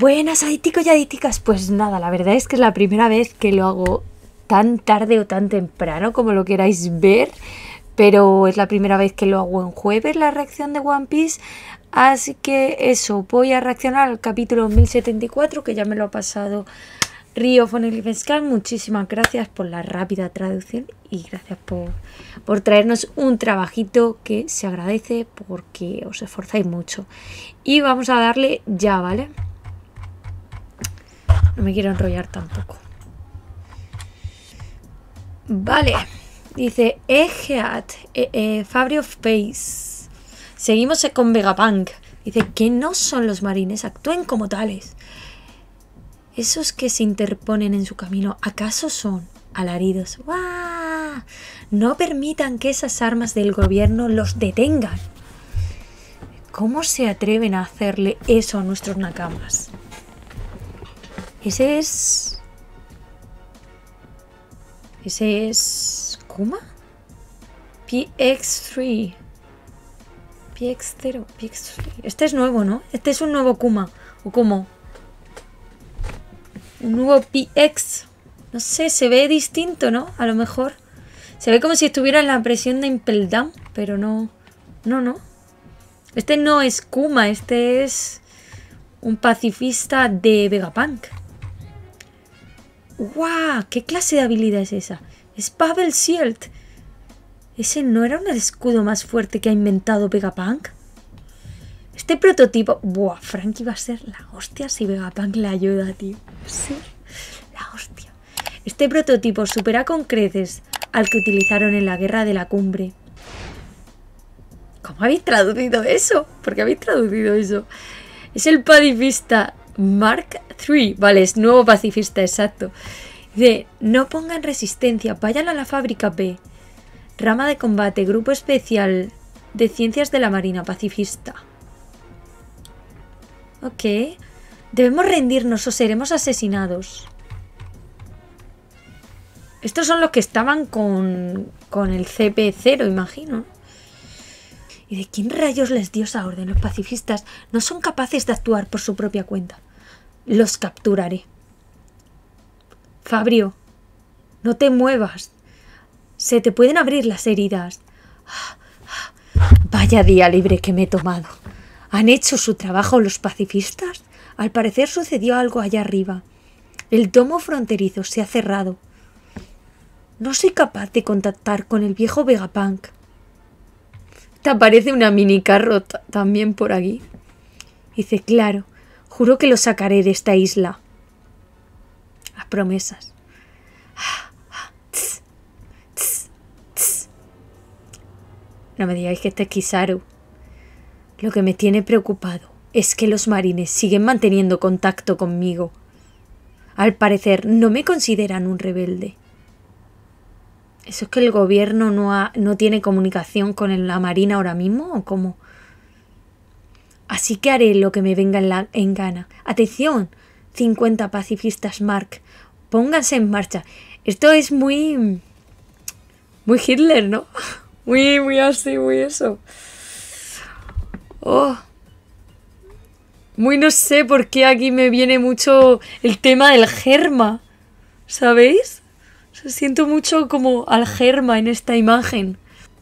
Buenas, adicticos y adicticas. Pues nada, la verdad es que es la primera vez que lo hago tan tarde o tan temprano, como lo queráis ver. Pero es la primera vez que lo hago en jueves, la reacción de One Piece. Así que eso, voy a reaccionar al capítulo 1074, que ya me lo ha pasado Río Fonelifescan. Muchísimas gracias por la rápida traducción y gracias por, por traernos un trabajito que se agradece porque os esforzáis mucho. Y vamos a darle ya, ¿vale? No me quiero enrollar tampoco. Vale. Dice Egeat, eh, eh Seguimos con Vegapunk. Dice que no son los marines, actúen como tales. Esos que se interponen en su camino, ¿acaso son alaridos? No permitan que esas armas del gobierno los detengan. ¿Cómo se atreven a hacerle eso a nuestros nakamas? Ese es... Ese es... ¿Kuma? PX3. PX0, PX3. Este es nuevo, ¿no? Este es un nuevo Kuma. ¿O cómo? Un nuevo PX. No sé, se ve distinto, ¿no? A lo mejor. Se ve como si estuviera en la presión de Impel Down, pero no... No, no. Este no es Kuma, este es un pacifista de Vegapunk. ¡Guau! ¿Qué clase de habilidad es esa? Es Pavel Shield. ¿Ese no era un escudo más fuerte que ha inventado Vegapunk? Este prototipo... ¡Buah! Frankie va a ser la hostia si Vegapunk le ayuda, tío. Sí, la hostia. Este prototipo supera con creces al que utilizaron en la guerra de la cumbre. ¿Cómo habéis traducido eso? ¿Por qué habéis traducido eso? Es el padifista Mark III. Vale, es nuevo pacifista, exacto. De no pongan resistencia, vayan a la fábrica B. Rama de combate, grupo especial de ciencias de la marina pacifista. Ok. Debemos rendirnos o seremos asesinados. Estos son los que estaban con, con el CP0, imagino. ¿Y de quién rayos les dio esa orden? Los pacifistas no son capaces de actuar por su propia cuenta los capturaré. Fabrio, no te muevas. Se te pueden abrir las heridas. Vaya día libre que me he tomado. ¿Han hecho su trabajo los pacifistas? Al parecer sucedió algo allá arriba. El domo fronterizo se ha cerrado. No soy capaz de contactar con el viejo Vegapunk. ¿Te aparece una mini carro también por aquí? Dice, claro, Juro que lo sacaré de esta isla. Las promesas. No me digáis que este es Lo que me tiene preocupado es que los marines siguen manteniendo contacto conmigo. Al parecer no me consideran un rebelde. ¿Eso es que el gobierno no, no tiene comunicación con la marina ahora mismo o cómo? Así que haré lo que me venga en, gana. Atención, 50 pacifistas Mark, pónganse en marcha. Esto es muy... Muy Hitler, ¿no? Muy, muy así, muy eso. Oh. Muy no sé por qué aquí me viene mucho el tema del germa. ¿Sabéis? Se siento mucho como al germa en esta imagen.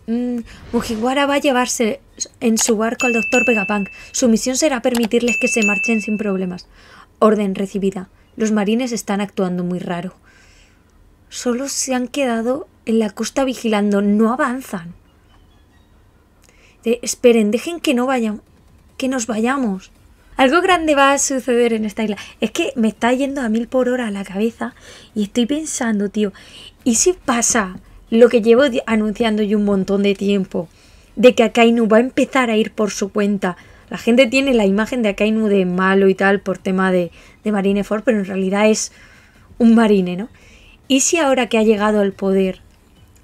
Mm, va a llevarse en su barco al doctor Vegapunk. Su misión será permitirles que se marchen sin problemas. Orden recibida. Los marines están actuando muy raro. Solo se han quedado en la costa vigilando. No avanzan. esperen, dejen que no vayan. Que nos vayamos. Algo grande va a suceder en esta isla. Es que me está yendo a mil por hora a la cabeza y estoy pensando, tío, ¿y si pasa lo que llevo anunciando yo un montón de tiempo, de que Akainu va a empezar a ir por su cuenta. La gente tiene la imagen de Akainu de malo y tal por tema de, de Marineford, pero en realidad es un marine, ¿no? ¿Y si ahora que ha llegado al poder,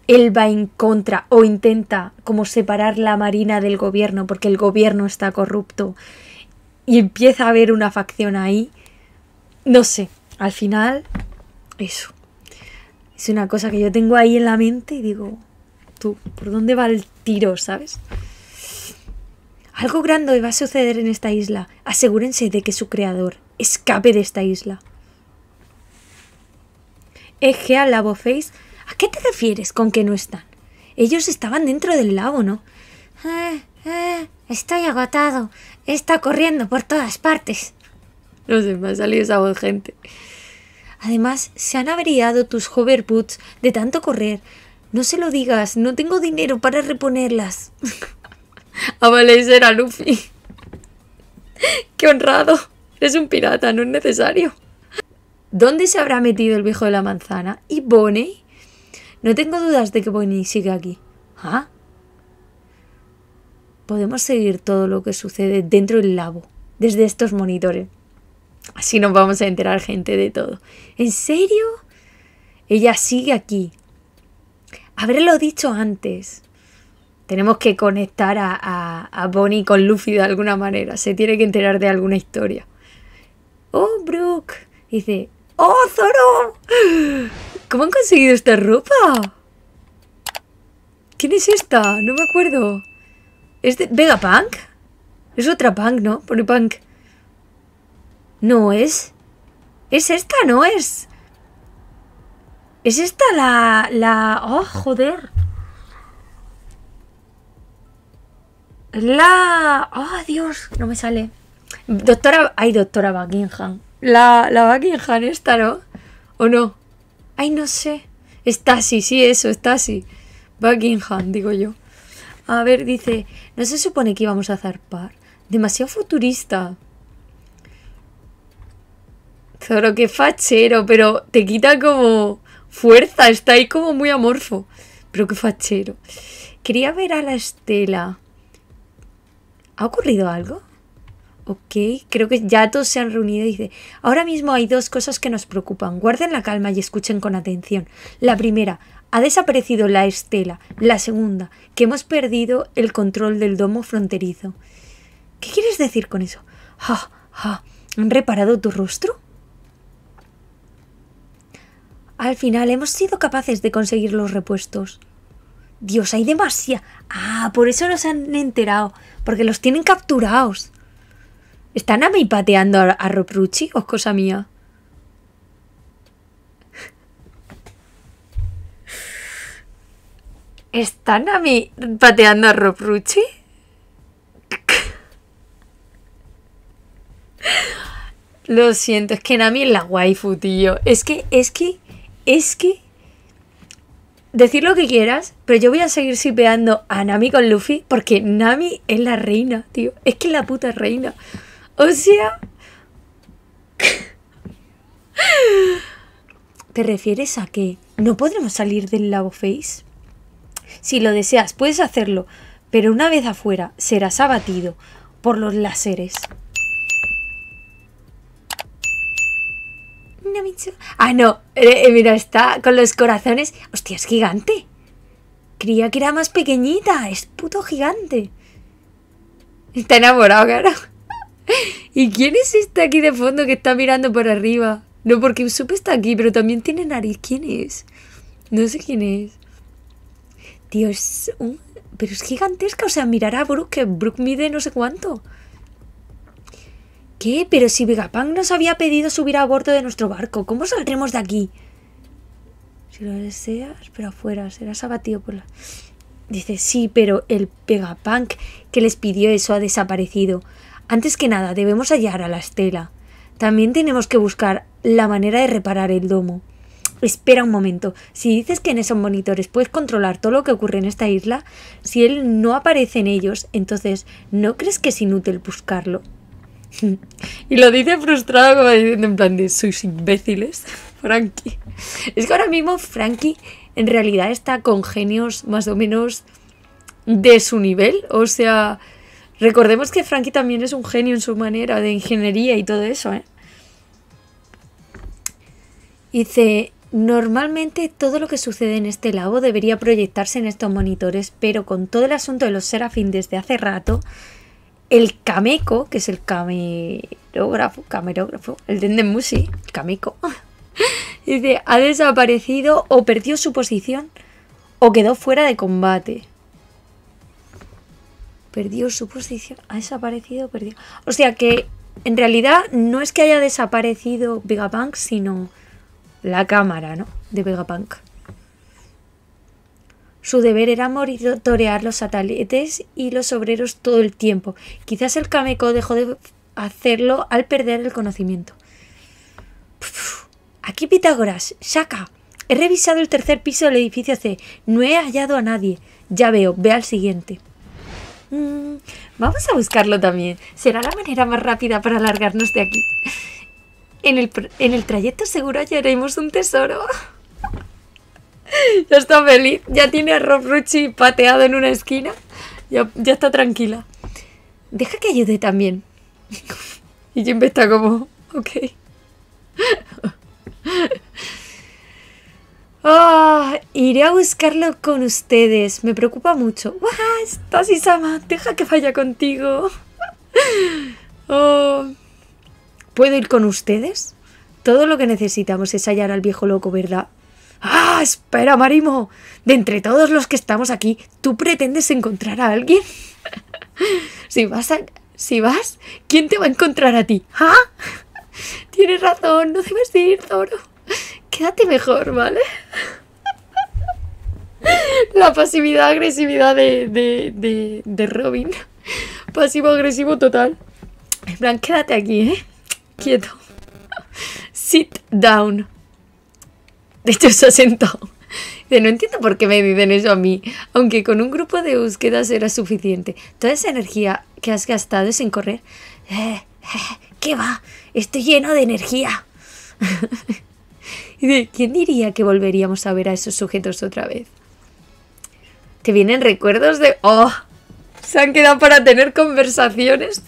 él va en contra o intenta como separar la marina del gobierno porque el gobierno está corrupto y empieza a haber una facción ahí? No sé, al final, eso. Es una cosa que yo tengo ahí en la mente y digo, tú, ¿por dónde va el tiro, sabes? Algo grande va a suceder en esta isla. Asegúrense de que su creador escape de esta isla. Egea Face. ¿A qué te refieres con que no están? Ellos estaban dentro del lago, ¿no? Eh, eh, estoy agotado. Está corriendo por todas partes. No sé, me ha salido esa voz, gente. Además, se han averiado tus boots de tanto correr. No se lo digas, no tengo dinero para reponerlas. A ah, vale, Luffy. ¡Qué honrado! Es un pirata, no es necesario. ¿Dónde se habrá metido el viejo de la manzana? ¿Y Bonnie? No tengo dudas de que Bonnie sigue aquí. ¿Ah? Podemos seguir todo lo que sucede dentro del labo. desde estos monitores. Si nos vamos a enterar gente de todo. ¿En serio? Ella sigue aquí. lo dicho antes. Tenemos que conectar a, a, Bonnie con Luffy de alguna manera. Se tiene que enterar de alguna historia. Oh, Brooke. Dice, ¡Oh, Zoro! ¿Cómo han conseguido esta ropa? ¿Quién es esta? No me acuerdo. ¿Es de Vegapunk? Es otra punk, ¿no? Pone punk. No es. Es esta, no es. Es esta la... la... ¡Oh, joder! La... ¡Oh, Dios! No me sale. Doctora... Ay, doctora Buckingham. La, la Buckingham esta, ¿no? ¿O no? Ay, no sé. Está así, sí, eso, está así. Buckingham, digo yo. A ver, dice, ¿no se supone que íbamos a zarpar? Demasiado futurista. Zoro, qué fachero, pero te quita como fuerza, está ahí como muy amorfo. Pero qué fachero. Quería ver a la Estela. ¿Ha ocurrido algo? Ok, creo que ya todos se han reunido y dice, ahora mismo hay dos cosas que nos preocupan. Guarden la calma y escuchen con atención. La primera, ha desaparecido la estela. La segunda, que hemos perdido el control del domo fronterizo. ¿Qué quieres decir con eso? Ah, ah, ¿han reparado tu rostro? Al final hemos sido capaces de conseguir los repuestos. Dios, hay demasiada. Ah, por eso nos han enterado. Porque los tienen capturados. ¿Están a mí pateando a, Ropruchi o cosa mía? ¿Están a mí pateando a Ropruchi? Lo siento, es que Nami es la waifu, tío. Es que, es que es que decir lo que quieras, pero yo voy a seguir sipeando a Nami con Luffy porque Nami es la reina, tío. Es que es la puta reina. O sea... ¿Te refieres a que no podremos salir del Labo Face? Si lo deseas, puedes hacerlo, pero una vez afuera serás abatido por los láseres. Ah, no. Eh, eh, mira, está con los corazones. Hostia, es gigante. Creía que era más pequeñita. Es puto gigante. Está enamorado, cara. ¿Y quién es este aquí de fondo que está mirando por arriba? No, porque supe está aquí, pero también tiene nariz. ¿Quién es? No sé quién es. Dios, un... pero es gigantesca. O sea, mirar a Brooke, que Brooke mide no sé cuánto. ¿Qué? Pero si Vegapunk nos había pedido subir a bordo de nuestro barco, ¿cómo saldremos de aquí? Si lo deseas, pero afuera, serás abatido por la... Dice, sí, pero el Vegapunk que les pidió eso ha desaparecido. Antes que nada, debemos hallar a la estela. También tenemos que buscar la manera de reparar el domo. Espera un momento. Si dices que en esos monitores puedes controlar todo lo que ocurre en esta isla, si él no aparece en ellos, entonces ¿no crees que es inútil buscarlo? y lo dice frustrado como diciendo en plan de sus imbéciles, Frankie. Es que ahora mismo Frankie en realidad está con genios más o menos de su nivel. O sea, recordemos que Frankie también es un genio en su manera de ingeniería y todo eso, ¿eh? Dice, normalmente todo lo que sucede en este lago debería proyectarse en estos monitores, pero con todo el asunto de los serafines desde hace rato, el Cameco, que es el camerógrafo, camerógrafo, el Denden Musi, el Cameco, dice, ha desaparecido o perdió su posición o quedó fuera de combate. Perdió su posición, ha desaparecido, perdió. O sea que en realidad no es que haya desaparecido Vegapunk, sino la cámara, ¿no? De Vegapunk. Su deber era torear los satélites y los obreros todo el tiempo. Quizás el Cameco dejó de hacerlo al perder el conocimiento. aquí Pitágoras, saca. He revisado el tercer piso del edificio C. No he hallado a nadie. Ya veo, ve al siguiente. Mm, vamos a buscarlo también. Será la manera más rápida para alargarnos de aquí. En el, en el trayecto seguro hallaremos un tesoro. ya está feliz. Ya tiene a Rob pateado en una esquina. Ya, está tranquila. Deja que ayude también. y Jimbe está como, ok. Ah, iré a buscarlo con ustedes. Me preocupa mucho. Estás Isama. Deja que vaya contigo. Oh. ¿Puedo ir con ustedes? Todo lo que necesitamos es hallar al viejo loco, ¿verdad? ¡Ah! Espera, Marimo. De entre todos los que estamos aquí, ¿tú pretendes encontrar a alguien? si vas Si vas, ¿quién te va a encontrar a ti? ¿Ah? Tienes razón, no debes ir, toro. Quédate mejor, ¿vale? La pasividad, agresividad de, de, de, de Robin. Pasivo, agresivo total. En plan, quédate aquí, ¿eh? Quieto. Sit down. De hecho, se asentó no entiendo por qué me dicen eso a mí, aunque con un grupo de búsquedas era suficiente. Toda esa energía que has gastado es en correr. Eh, eh, ¿Qué va? Estoy lleno de energía. ¿quién diría que volveríamos a ver a esos sujetos otra vez? ¿Te vienen recuerdos de... ¡Oh! Se han quedado para tener conversaciones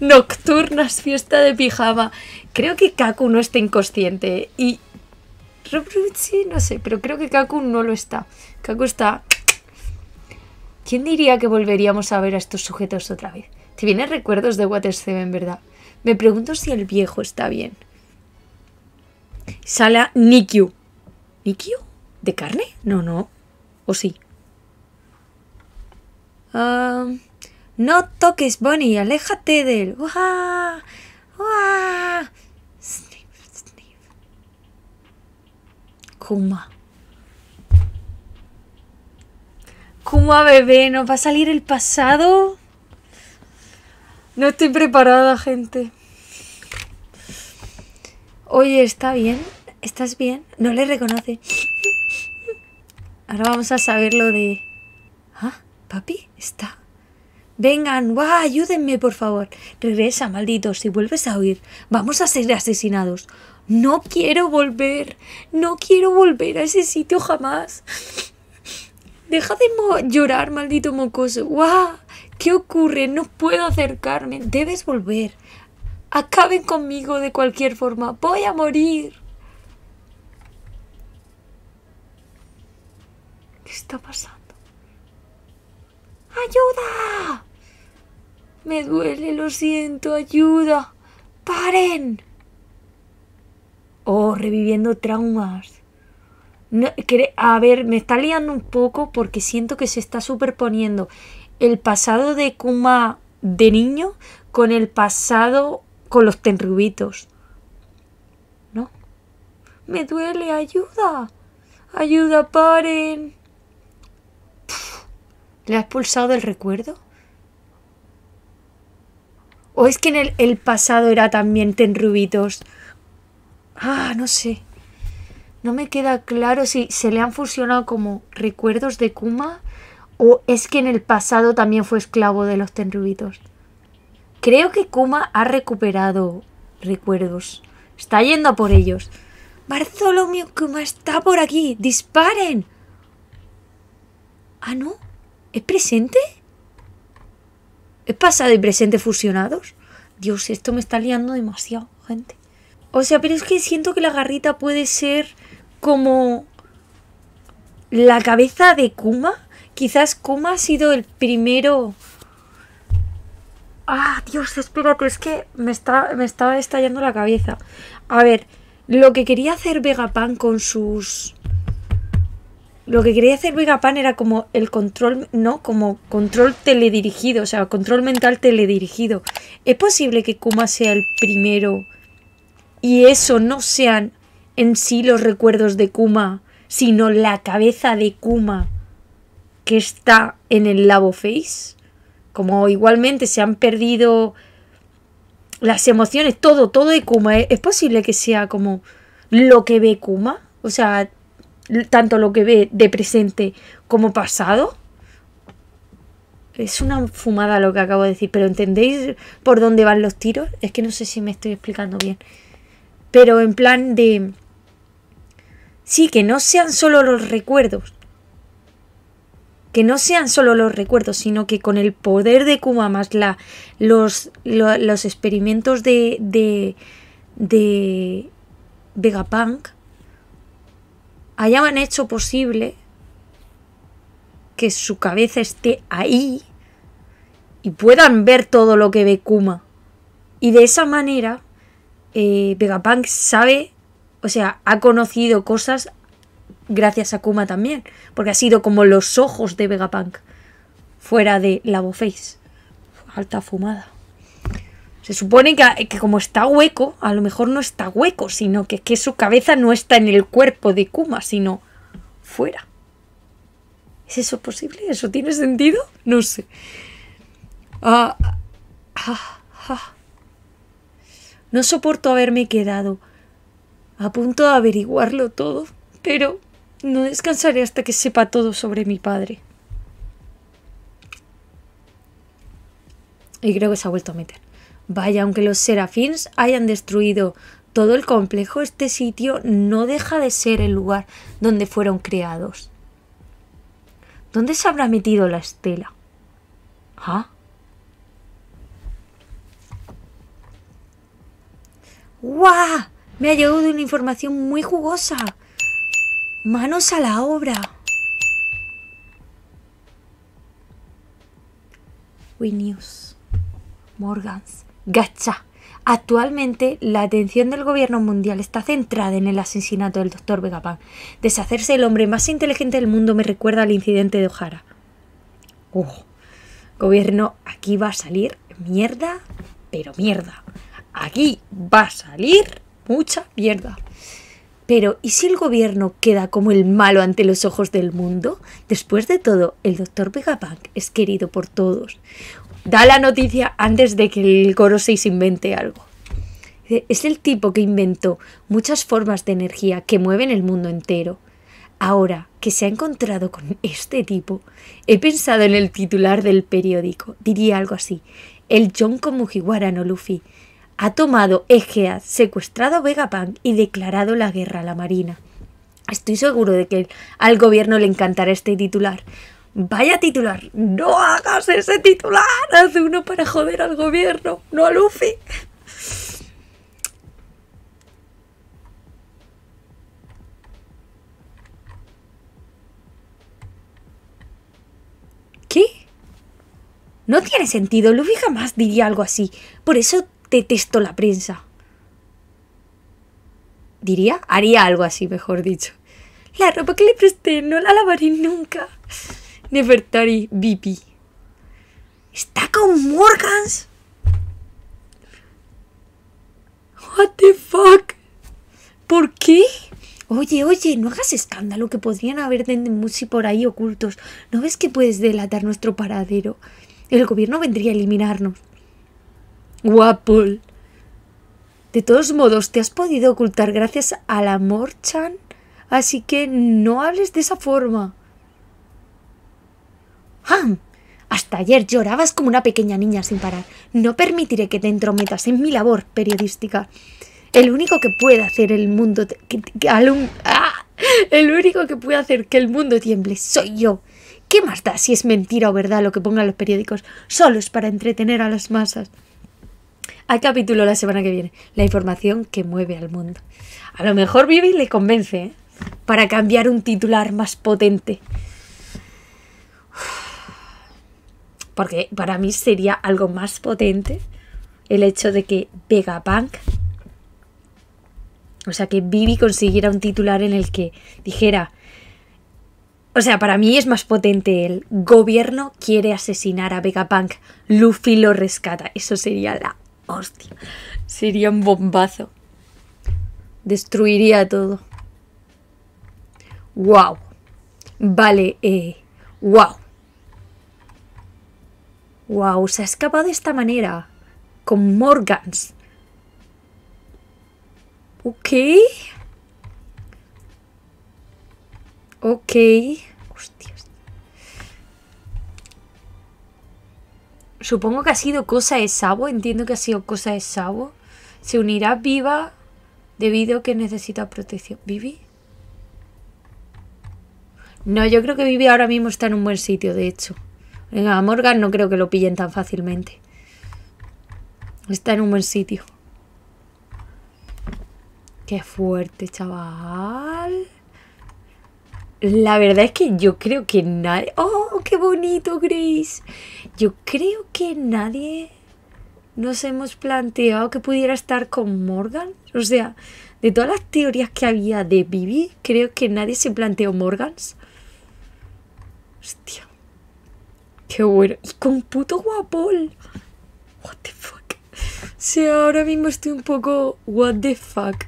nocturnas, fiesta de pijama. Creo que Kaku no está inconsciente y no sé, pero creo que Kaku no lo está. Kaku está... ¿Quién diría que volveríamos a ver a estos sujetos otra vez? Te vienen recuerdos de Water Seven, ¿verdad? Me pregunto si el viejo está bien. Sala Nikyu. ¿Nikyu? ¿De carne? No, no. ¿O sí? Ah, no toques, Bonnie. Aléjate de él. Kuma. Kuma bebé, ¿nos va a salir el pasado? No estoy preparada, gente. Oye, ¿está bien? ¿Estás bien? No le reconoce. Ahora vamos a saber lo de... ¿Ah? ¿Papi? ¿Está? Vengan, ayúdenme, por favor. Regresa, maldito. Si vuelves a huir, vamos a ser asesinados. No quiero volver. No quiero volver a ese sitio jamás. Deja de llorar, maldito mocoso. ¡Guau! ¿Qué ocurre? No puedo acercarme. Debes volver. Acaben conmigo de cualquier forma. Voy a morir. ¿Qué está pasando? ¡Ayuda! Me duele, lo siento, ayuda. ¡Paren! o reviviendo traumas. No, a ver, me está liando un poco porque siento que se está superponiendo el pasado de Kuma de niño con el pasado con los tenrubitos. ¿No? Me duele, ayuda. Ayuda, paren. ¿Le ha expulsado del recuerdo? ¿O es que en el, el pasado era también tenrubitos? Ah, no sé. No me queda claro si se le han fusionado como recuerdos de Kuma o es que en el pasado también fue esclavo de los tenrubitos. Creo que Kuma ha recuperado recuerdos. Está yendo a por ellos. Bartholomew Kuma está por aquí. ¡Disparen! Ah, no. ¿Es presente? ¿Es pasado y presente fusionados? Dios, esto me está liando demasiado, gente. O sea, pero es que siento que la garrita puede ser como la cabeza de Kuma. Quizás Kuma ha sido el primero. Ah, Dios, pero es que me, está, me estaba estallando la cabeza. A ver, lo que quería hacer Vegapan con sus. Lo que quería hacer Vegapan era como el control, no, como control teledirigido, o sea, control mental teledirigido. ¿Es posible que Kuma sea el primero y eso no sean en sí los recuerdos de Kuma, sino la cabeza de Kuma que está en el Labo Face. Como igualmente se han perdido las emociones, todo, todo de Kuma. ¿Eh? ¿Es posible que sea como lo que ve Kuma? O sea, tanto lo que ve de presente como pasado. Es una fumada lo que acabo de decir, pero ¿entendéis por dónde van los tiros? Es que no sé si me estoy explicando bien pero en plan de... Sí, que no sean solo los recuerdos. Que no sean solo los recuerdos, sino que con el poder de Kuma más los, los experimentos de, de, de Vegapunk hayan hecho posible que su cabeza esté ahí y puedan ver todo lo que ve Kuma. Y de esa manera eh, Vegapunk sabe, o sea, ha conocido cosas gracias a Kuma también, porque ha sido como los ojos de Vegapunk, fuera de Labo Face. Alta fumada. Se supone que, como está hueco, a lo mejor no está hueco, sino que, que su cabeza no está en el cuerpo de Kuma, sino fuera. ¿Es eso posible? ¿Eso tiene sentido? No sé. Ah, ah, ah. No soporto haberme quedado a punto de averiguarlo todo, pero no descansaré hasta que sepa todo sobre mi padre. Y creo que se ha vuelto a meter. Vaya, aunque los serafins hayan destruido todo el complejo, este sitio no deja de ser el lugar donde fueron creados. ¿Dónde se habrá metido la estela? ¿Ah? ¡Guau! Me ha llegado una información muy jugosa. Manos a la obra. Winnews. Morgans. Gacha. Actualmente, la atención del gobierno mundial está centrada en el asesinato del doctor Vegapan. Deshacerse del hombre más inteligente del mundo me recuerda al incidente de Ojara. gobierno, aquí va a salir mierda, pero mierda aquí va a salir mucha mierda. Pero, ¿y si el gobierno queda como el malo ante los ojos del mundo? Después de todo, el doctor Vegapunk es querido por todos. Da la noticia antes de que el Coro 6 invente algo. Es el tipo que inventó muchas formas de energía que mueven el mundo entero. Ahora que se ha encontrado con este tipo, he pensado en el titular del periódico. Diría algo así. El John Mugiwara no Luffy ha tomado Egea, secuestrado a Vegapunk y declarado la guerra a la Marina. Estoy seguro de que al gobierno le encantará este titular. Vaya titular, no hagas ese titular, Haz uno para joder al gobierno, no a Luffy. ¿Qué? No tiene sentido, Luffy jamás diría algo así. Por eso detesto la prensa. ¿Diría? Haría algo así, mejor dicho. La ropa que le presté no la lavaré nunca. Nefertari Bipi. ¿Está con Morgans? What the fuck? ¿Por qué? Oye, oye, no hagas escándalo que podrían haber Dendemusi por ahí ocultos. ¿No ves que puedes delatar nuestro paradero? El gobierno vendría a eliminarnos. Guapul, De todos modos, te has podido ocultar gracias al amor, Chan. Así que no hables de esa forma. Hasta ayer llorabas como una pequeña niña sin parar. No permitiré que te entrometas en mi labor periodística. El único que puede hacer el mundo... ¡ah! El único que puede hacer que el mundo tiemble soy yo. ¿Qué más da si es mentira o verdad lo que pongan los periódicos? Solo es para entretener a las masas. Hay capítulo la semana que viene. La información que mueve al mundo. A lo mejor Vivi le convence ¿eh? para cambiar un titular más potente. Porque para mí sería algo más potente el hecho de que Vegapunk, o sea, que Vivi consiguiera un titular en el que dijera, o sea, para mí es más potente el gobierno quiere asesinar a Vegapunk, Luffy lo rescata. Eso sería la Hostia. Sería un bombazo. Destruiría todo. Wow. Vale, eh. Wow. Wow, se ha escapado de esta manera. Con Morgans. Ok. Ok. Supongo que ha sido cosa de Sabo, entiendo que ha sido cosa de Sabo. Se unirá viva debido a que necesita protección. ¿Vivi? No, yo creo que Vivi ahora mismo está en un buen sitio, de hecho. Venga, a Morgan no creo que lo pillen tan fácilmente. Está en un buen sitio. Qué fuerte, chaval. La verdad es que yo creo que nadie... ¡Oh, qué bonito, Grace! Yo creo que nadie nos hemos planteado que pudiera estar con Morgan. O sea, de todas las teorías que había de Vivi, creo que nadie se planteó Morgans. Hostia. Qué bueno. Y con puto guapol. What the fuck. Sí, ahora mismo estoy un poco... What the fuck.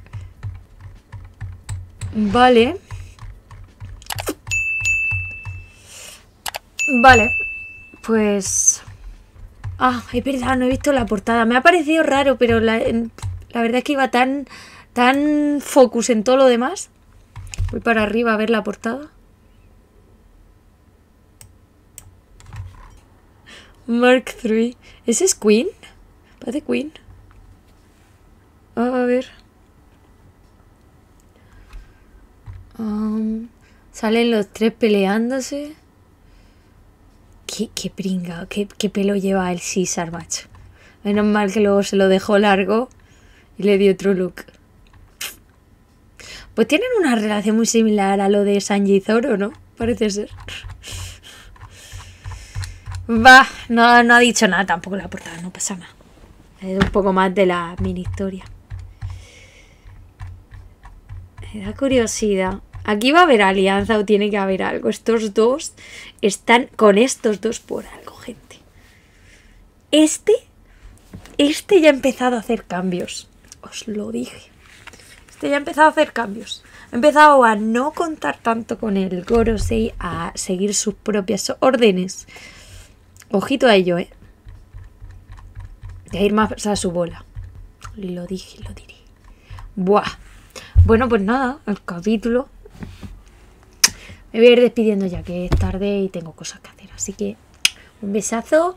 Vale. Vale, pues... Ah, es verdad, ah, no he visto la portada. Me ha parecido raro, pero la, verdad es que iba tan, tan focus en todo lo demás. Voy para arriba a ver la portada. Mark III. ¿Ese es Queen? de Queen. Ah, a ver. Um, salen los tres peleándose. Qué, pringa, qué, pelo lleva el César, macho. Menos mal que luego se lo dejó largo y le dio otro look. Pues tienen una relación muy similar a lo de Sanji y Zoro, ¿no? Parece ser. Va, no, no ha dicho nada tampoco la portada, no pasa nada. Es un poco más de la mini historia. Me da curiosidad. Aquí va a haber alianza o tiene que haber algo. Estos dos están con estos dos por algo, gente. Este, este ya ha empezado a hacer cambios. Os lo dije. Este ya ha empezado a hacer cambios. Ha empezado a no contar tanto con el Gorosei, a seguir sus propias órdenes. Ojito a ello, ¿eh? De ir más a su bola. Lo dije, lo diré. Buah. Bueno, pues nada, el capítulo me voy a ir despidiendo ya que es tarde y tengo cosas que hacer. Así que un besazo